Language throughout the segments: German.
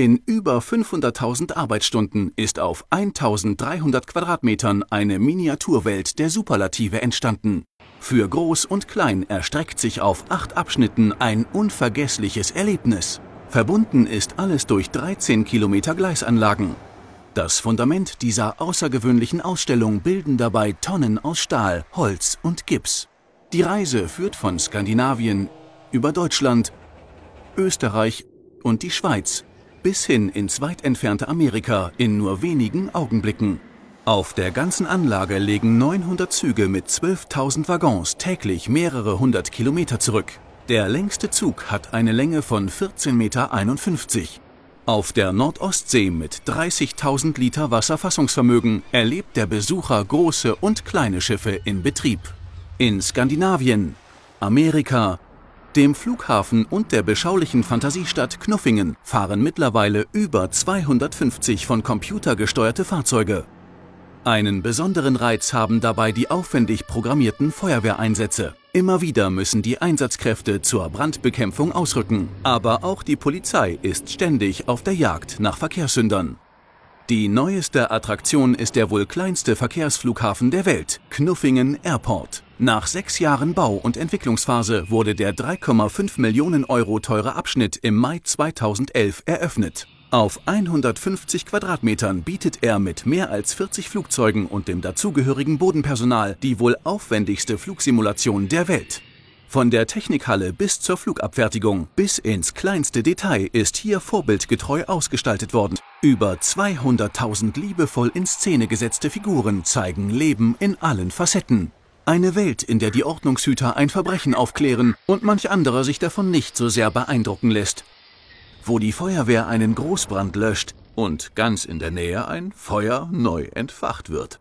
In über 500.000 Arbeitsstunden ist auf 1.300 Quadratmetern eine Miniaturwelt der Superlative entstanden. Für Groß und Klein erstreckt sich auf acht Abschnitten ein unvergessliches Erlebnis. Verbunden ist alles durch 13 Kilometer Gleisanlagen. Das Fundament dieser außergewöhnlichen Ausstellung bilden dabei Tonnen aus Stahl, Holz und Gips. Die Reise führt von Skandinavien über Deutschland, Österreich und die Schweiz bis hin ins weit entfernte Amerika in nur wenigen Augenblicken. Auf der ganzen Anlage legen 900 Züge mit 12.000 Waggons täglich mehrere hundert Kilometer zurück. Der längste Zug hat eine Länge von 14,51 Meter. Auf der Nordostsee mit 30.000 Liter Wasserfassungsvermögen erlebt der Besucher große und kleine Schiffe in Betrieb. In Skandinavien, Amerika, dem Flughafen und der beschaulichen Fantasiestadt Knuffingen fahren mittlerweile über 250 von Computer gesteuerte Fahrzeuge. Einen besonderen Reiz haben dabei die aufwendig programmierten Feuerwehreinsätze. Immer wieder müssen die Einsatzkräfte zur Brandbekämpfung ausrücken. Aber auch die Polizei ist ständig auf der Jagd nach Verkehrssündern. Die neueste Attraktion ist der wohl kleinste Verkehrsflughafen der Welt, Knuffingen Airport. Nach sechs Jahren Bau- und Entwicklungsphase wurde der 3,5 Millionen Euro teure Abschnitt im Mai 2011 eröffnet. Auf 150 Quadratmetern bietet er mit mehr als 40 Flugzeugen und dem dazugehörigen Bodenpersonal die wohl aufwendigste Flugsimulation der Welt. Von der Technikhalle bis zur Flugabfertigung, bis ins kleinste Detail ist hier vorbildgetreu ausgestaltet worden. Über 200.000 liebevoll in Szene gesetzte Figuren zeigen Leben in allen Facetten. Eine Welt, in der die Ordnungshüter ein Verbrechen aufklären und manch anderer sich davon nicht so sehr beeindrucken lässt. Wo die Feuerwehr einen Großbrand löscht und ganz in der Nähe ein Feuer neu entfacht wird.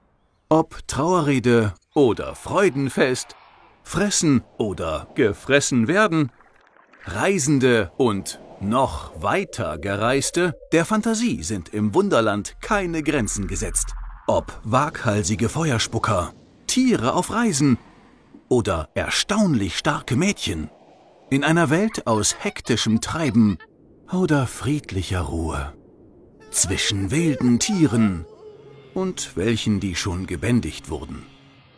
Ob Trauerrede oder Freudenfest, Fressen oder gefressen werden, Reisende und noch weiter Gereiste, der Fantasie sind im Wunderland keine Grenzen gesetzt. Ob waghalsige Feuerspucker Tiere auf Reisen oder erstaunlich starke Mädchen. In einer Welt aus hektischem Treiben oder friedlicher Ruhe. Zwischen wilden Tieren und welchen, die schon gebändigt wurden.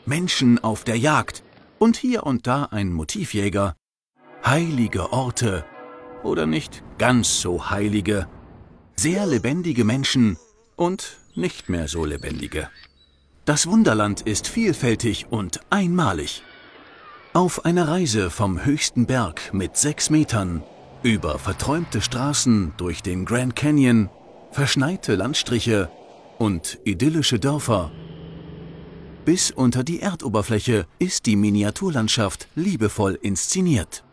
Menschen auf der Jagd und hier und da ein Motivjäger. Heilige Orte oder nicht ganz so heilige. Sehr lebendige Menschen und nicht mehr so lebendige. Das Wunderland ist vielfältig und einmalig. Auf einer Reise vom höchsten Berg mit sechs Metern, über verträumte Straßen durch den Grand Canyon, verschneite Landstriche und idyllische Dörfer. Bis unter die Erdoberfläche ist die Miniaturlandschaft liebevoll inszeniert.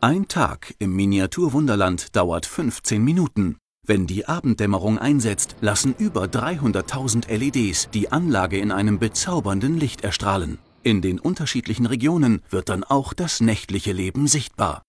Ein Tag im Miniaturwunderland dauert 15 Minuten. Wenn die Abenddämmerung einsetzt, lassen über 300.000 LEDs die Anlage in einem bezaubernden Licht erstrahlen. In den unterschiedlichen Regionen wird dann auch das nächtliche Leben sichtbar.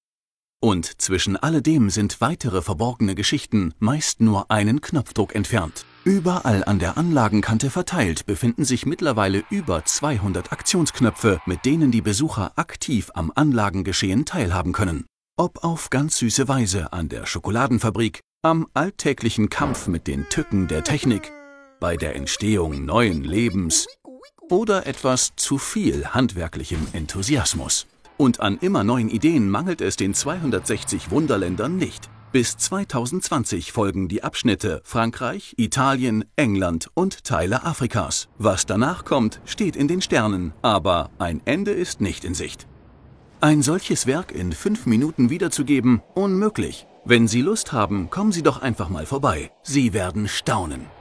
Und zwischen alledem sind weitere verborgene Geschichten meist nur einen Knopfdruck entfernt. Überall an der Anlagenkante verteilt befinden sich mittlerweile über 200 Aktionsknöpfe, mit denen die Besucher aktiv am Anlagengeschehen teilhaben können. Ob auf ganz süße Weise an der Schokoladenfabrik, am alltäglichen Kampf mit den Tücken der Technik, bei der Entstehung neuen Lebens oder etwas zu viel handwerklichem Enthusiasmus. Und an immer neuen Ideen mangelt es den 260 Wunderländern nicht. Bis 2020 folgen die Abschnitte Frankreich, Italien, England und Teile Afrikas. Was danach kommt, steht in den Sternen, aber ein Ende ist nicht in Sicht. Ein solches Werk in fünf Minuten wiederzugeben, unmöglich. Wenn Sie Lust haben, kommen Sie doch einfach mal vorbei. Sie werden staunen.